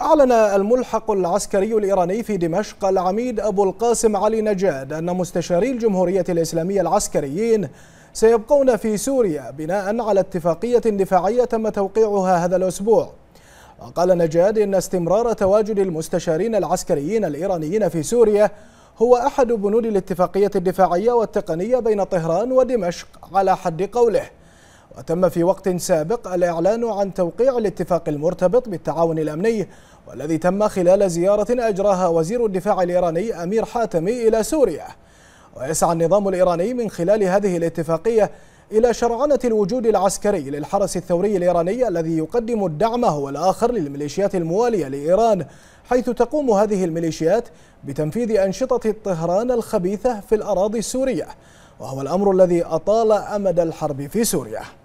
أعلن الملحق العسكري الإيراني في دمشق العميد أبو القاسم علي نجاد أن مستشاري الجمهورية الإسلامية العسكريين سيبقون في سوريا بناء على اتفاقية دفاعية تم توقيعها هذا الأسبوع وقال نجاد إن استمرار تواجد المستشارين العسكريين الإيرانيين في سوريا هو أحد بنود الاتفاقية الدفاعية والتقنية بين طهران ودمشق على حد قوله وتم في وقت سابق الإعلان عن توقيع الاتفاق المرتبط بالتعاون الأمني والذي تم خلال زيارة أجراها وزير الدفاع الإيراني أمير حاتمي إلى سوريا ويسعى النظام الإيراني من خلال هذه الاتفاقية إلى شرعنة الوجود العسكري للحرس الثوري الإيراني الذي يقدم الدعم هو الآخر للميليشيات الموالية لإيران حيث تقوم هذه الميليشيات بتنفيذ أنشطة طهران الخبيثة في الأراضي السورية وهو الأمر الذي أطال أمد الحرب في سوريا